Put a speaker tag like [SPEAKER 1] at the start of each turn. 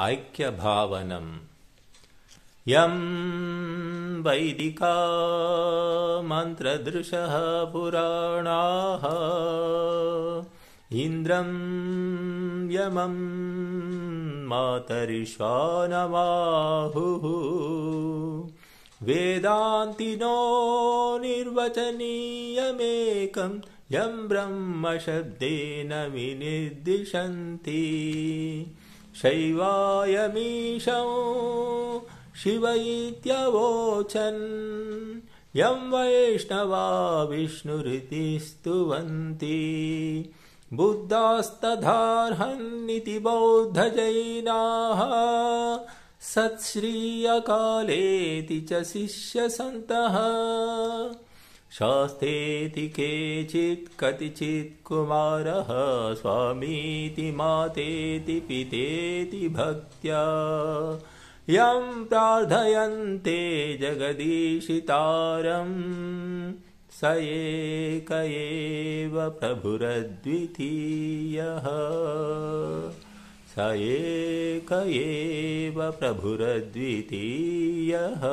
[SPEAKER 1] ऐक्यभावनम् यम् वैदिका मन्त्रदृशः पुराणाः इन्द्रम् यमम् मातरिश्वानमाहुः वेदान्तिनो निर्वचनीयमेकम् यम् ब्रह्मशब्देन विनिर्दिशन्ति शैवायमीशं शिवैत्यवोचन् यं वैष्णवा विष्णुरिति स्तुवन्ति बुद्धास्तधार्हन्निति बौद्धजैनाः सत्श्रीयकालेति च शिष्यसन्तः शास्तेति केचित् कतिचित् कुमारः स्वामीति मातेति पितेति भक्त्या यं प्रार्थयन्ते जगदीशितारम् स एक एव प्रभुरद्वितीयः स एक एव प्रभुरद्वितीयः